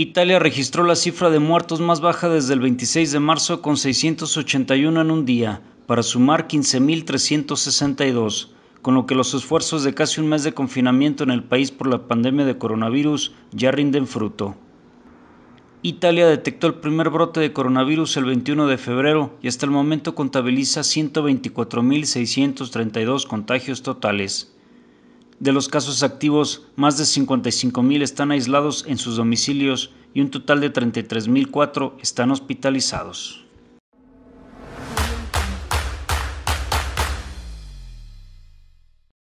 Italia registró la cifra de muertos más baja desde el 26 de marzo con 681 en un día, para sumar 15.362, con lo que los esfuerzos de casi un mes de confinamiento en el país por la pandemia de coronavirus ya rinden fruto. Italia detectó el primer brote de coronavirus el 21 de febrero y hasta el momento contabiliza 124.632 contagios totales. De los casos activos, más de 55.000 están aislados en sus domicilios y un total de 33.004 están hospitalizados.